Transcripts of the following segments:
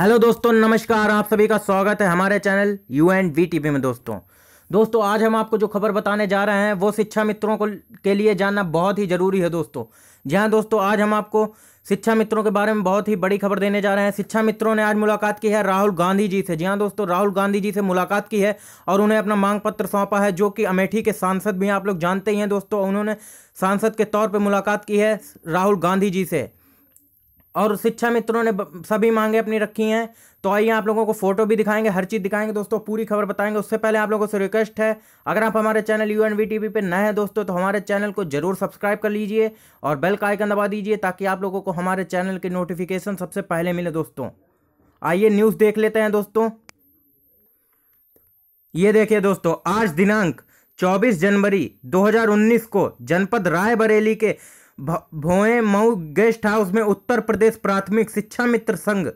hello दोस्तों नमस्कार आप सभी का स्वागत है हमारे channel U and V T में दोस्तों दोस्तों आज हम आपको जो खबर बताने जा रहे हैं वो शिक्षा मित्रों को के लिए जानना बहुत ही ज़रूरी है दोस्तों जी हाँ दोस्तों आज हम आपको शिक्षा मित्रों के बारे में बहुत ही बड़ी खबर देने जा रहे हैं शिक्षा मित्रों ने आज मुलाकात की है राहुल गांधी जी से जी हाँ दोस्तों राहुल गांधी जी से मुलाकात की है और उन्हें अपना मांग पत्र सौंपा है जो कि अमेठी के सांसद भी आप लोग जानते ही हैं दोस्तों उन्होंने सांसद के तौर पर मुलाकात की है राहुल गांधी जी से और शिक्षा मित्रों ने सभी मांगे अपनी रखी हैं तो आइए आप लोगों को फोटो भी दिखाएंगे हर चीज़ दिखाएंगे दोस्तों पूरी खबर बताएंगे उससे पहले आप लोगों से रिक्वेस्ट है अगर आप हमारे चैनल यू एन वी नए हैं दोस्तों तो हमारे चैनल को जरूर सब्सक्राइब कर लीजिए और बेल का आइकन दबा दीजिए ताकि आप लोगों को हमारे चैनल की नोटिफिकेशन सबसे पहले मिले दोस्तों आइए न्यूज़ देख लेते हैं दोस्तों ये देखिए दोस्तों आज दिनांक चौबीस जनवरी दो को जनपद रायबरेली के भोए मऊ गेस्ट हाउस में उत्तर प्रदेश प्राथमिक शिक्षा मित्र संघ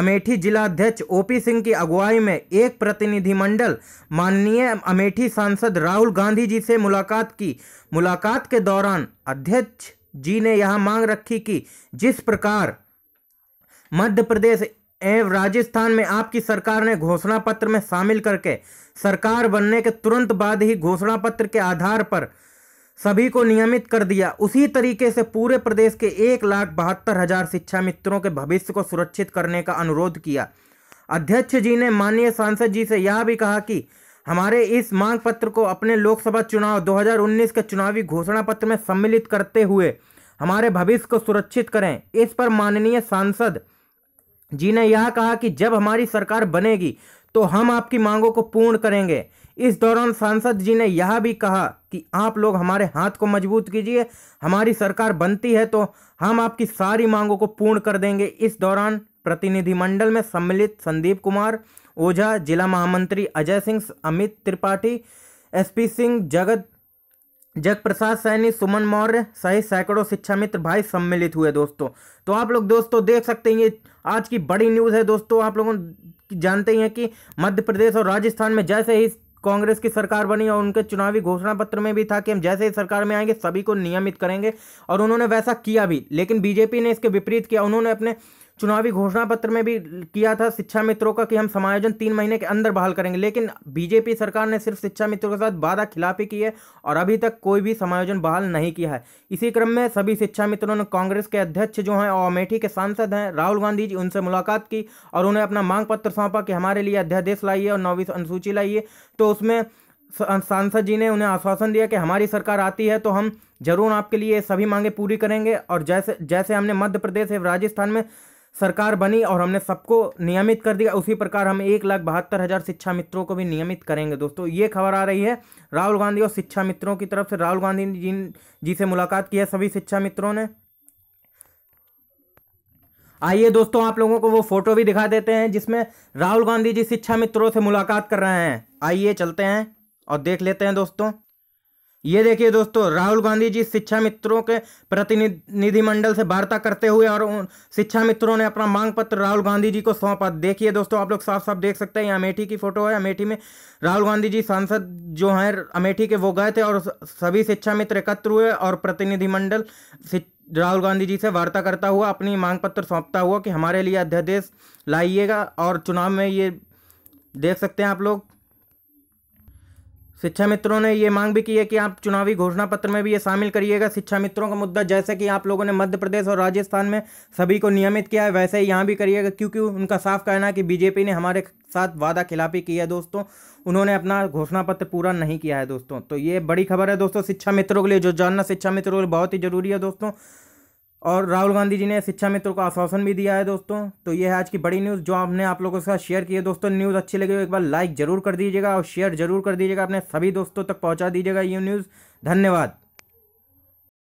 अमेठी जिलाध्यक्ष ओपी सिंह की अगुवाई में एक प्रतिनिधिमंडल माननीय अमेठी सांसद राहुल गांधी जी से मुलाकात की मुलाकात के दौरान अध्यक्ष जी ने यह मांग रखी कि जिस प्रकार मध्य प्रदेश एवं राजस्थान में आपकी सरकार ने घोषणा पत्र में शामिल करके सरकार बनने के तुरंत बाद ही घोषणा पत्र के आधार पर सभी को नियमित कर दिया उसी तरीके से पूरे प्रदेश के एक लाख बहत्तर हजार शिक्षा मित्रों के भविष्य को सुरक्षित करने का अनुरोध किया अध्यक्ष जी ने माननीय सांसद जी से यह भी कहा कि हमारे इस मांग पत्र को अपने लोकसभा चुनाव 2019 के चुनावी घोषणा पत्र में सम्मिलित करते हुए हमारे भविष्य को सुरक्षित करें इस पर माननीय सांसद जी ने यह कहा कि जब हमारी सरकार बनेगी तो हम आपकी मांगों को पूर्ण करेंगे इस दौरान सांसद जी ने यह भी कहा कि आप लोग हमारे हाथ को मजबूत कीजिए हमारी सरकार बनती है तो हम आपकी सारी मांगों को पूर्ण कर देंगे इस दौरान प्रतिनिधिमंडल में सम्मिलित संदीप कुमार ओझा जिला महामंत्री अजय सिंह अमित त्रिपाठी एसपी सिंह जगत जग प्रसाद सैनी सुमन मौर्य सहित सैकड़ों शिक्षा मित्र भाई सम्मिलित हुए दोस्तों तो आप लोग दोस्तों देख सकते हैं ये आज की बड़ी न्यूज़ है दोस्तों आप लोगों जानते ही हैं कि मध्य प्रदेश और राजस्थान में जैसे ही कांग्रेस की सरकार बनी और उनके चुनावी घोषणा पत्र में भी था कि हम जैसे ही सरकार में आएंगे सभी को नियमित करेंगे और उन्होंने वैसा किया भी लेकिन बीजेपी ने इसके विपरीत किया उन्होंने अपने चुनावी घोषणा पत्र में भी किया था शिक्षा मित्रों का कि हम समायोजन तीन महीने के अंदर बहाल करेंगे लेकिन बीजेपी सरकार ने सिर्फ शिक्षा मित्रों के साथ वादा खिलाफी की है और अभी तक कोई भी समायोजन बहाल नहीं किया है इसी क्रम में सभी शिक्षा मित्रों ने कांग्रेस के अध्यक्ष जो हैं और अमेठी के सांसद हैं राहुल गांधी जी उनसे मुलाकात की और उन्हें अपना मांग पत्र सौंपा कि हमारे लिए अध्यादेश लाइए और नौवीं अनुसूची लाइए तो उसमें सांसद जी ने उन्हें आश्वासन दिया कि हमारी सरकार आती है तो हम जरूर आपके लिए सभी मांगे पूरी करेंगे और जैसे जैसे हमने मध्य प्रदेश एवं राजस्थान में सरकार बनी और हमने सबको नियमित कर दिया उसी प्रकार हम एक लाख बहत्तर हज़ार शिक्षा मित्रों को भी नियमित करेंगे दोस्तों ये खबर आ रही है राहुल गांधी और शिक्षा मित्रों की तरफ से राहुल गांधी जी जी से मुलाकात की है सभी शिक्षा मित्रों ने आइए दोस्तों आप लोगों को वो फोटो भी दिखा देते हैं जिसमें राहुल गांधी जी शिक्षा मित्रों से मुलाकात कर रहे हैं आइए चलते हैं और देख लेते हैं दोस्तों ये देखिए दोस्तों राहुल गांधी जी शिक्षा मित्रों के प्रतिनिधिमंडल से वार्ता करते हुए और शिक्षा मित्रों ने अपना मांग पत्र राहुल गांधी जी को सौंपा देखिए दोस्तों आप लोग साफ साफ देख सकते हैं अमेठी की फोटो है अमेठी में राहुल गांधी जी सांसद जो हैं अमेठी के वो गए थे और सभी शिक्षा मित्र एकत्र हुए और प्रतिनिधिमंडल राहुल गांधी जी से वार्ता करता हुआ अपनी मांग पत्र सौंपता हुआ कि हमारे लिए अध्यादेश लाइएगा और चुनाव में ये देख सकते हैं आप लोग शिक्षा मित्रों ने ये मांग भी की है कि आप चुनावी घोषणा पत्र में भी ये शामिल करिएगा शिक्षा मित्रों का मुद्दा जैसे कि आप लोगों ने मध्य प्रदेश और राजस्थान में सभी को नियमित किया है वैसे ही यहाँ भी करिएगा क्योंकि उनका साफ कहना है कि बीजेपी ने हमारे साथ वादा खिलाफी की है दोस्तों उन्होंने अपना घोषणा पत्र पूरा नहीं किया है दोस्तों तो ये बड़ी खबर है दोस्तों शिक्षा मित्रों के लिए जो जानना शिक्षा मित्रों के लिए बहुत ही जरूरी है दोस्तों और राहुल गांधी जी ने शिक्षा मित्र को आश्वासन भी दिया है दोस्तों तो ये है आज की बड़ी न्यूज़ जो हमने आप लोगों के साथ शेयर की है दोस्तों न्यूज़ अच्छी लगी हो एक बार लाइक जरूर कर दीजिएगा और शेयर जरूर कर दीजिएगा अपने सभी दोस्तों तक पहुँचा दीजिएगा ये न्यूज़ धन्यवाद